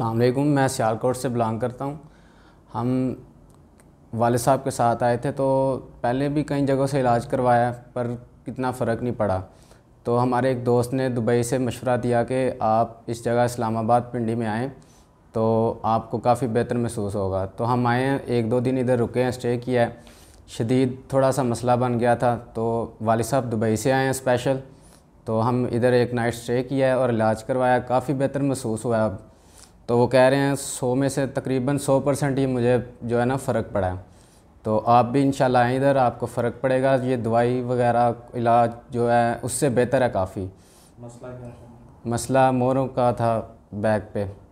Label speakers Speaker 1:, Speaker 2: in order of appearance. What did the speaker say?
Speaker 1: अलैक्म मैं सियालकोट से बिलोंग करता हूँ हम वाले साहब के साथ आए थे तो पहले भी कई जगहों से इलाज करवाया पर कितना फ़र्क नहीं पड़ा तो हमारे एक दोस्त ने दुबई से मशवरा दिया कि आप इस जगह इस्लामाबाद पिंडी में आएँ तो आपको काफ़ी बेहतर महसूस होगा तो हम आए हैं एक दो दिन इधर रुके हैं स्टे किया है शदीद थोड़ा सा मसला बन गया था तो वाल साहब दुबई से आए हैं स्पेशल तो हम इधर एक नाइट स्टे किया है और इलाज करवाया काफ़ी बेहतर महसूस हुआ अब तो वो कह रहे हैं सौ में से तकरीबन सौ परसेंट ही मुझे जो है ना फ़र्क पड़ा है तो आप भी इन आएँ इधर आपको फ़र्क पड़ेगा ये दवाई वगैरह इलाज जो है उससे बेहतर है काफ़ी मसला क्या मसला मोरों का था बैक पे